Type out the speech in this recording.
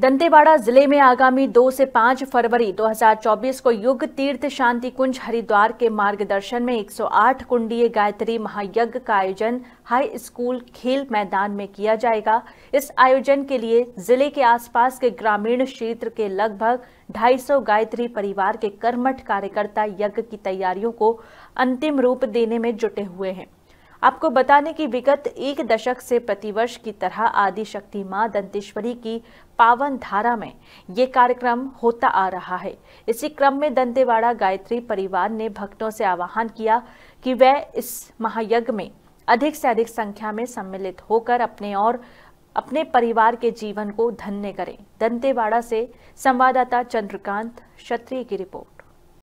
दंतेवाड़ा जिले में आगामी 2 से 5 फरवरी 2024 को युग तीर्थ शांति कुंज हरिद्वार के मार्गदर्शन में 108 कुंडीय गायत्री महायज्ञ का आयोजन हाई स्कूल खेल मैदान में किया जाएगा इस आयोजन के लिए जिले के आसपास के ग्रामीण क्षेत्र के लगभग 250 गायत्री परिवार के कर्मठ कार्यकर्ता यज्ञ की तैयारियों को अंतिम रूप देने में जुटे हुए हैं आपको बताने की विगत एक दशक से प्रतिवर्ष की तरह आदि शक्ति माँ दंतेश्वरी की पावन धारा में ये कार्यक्रम होता आ रहा है इसी क्रम में दंतेवाड़ा गायत्री परिवार ने भक्तों से आह्वान किया कि वे इस महायज्ञ में अधिक से अधिक संख्या में सम्मिलित होकर अपने और अपने परिवार के जीवन को धन्य करें दंतेवाड़ा से संवाददाता चंद्रकांत क्षत्रिय की रिपोर्ट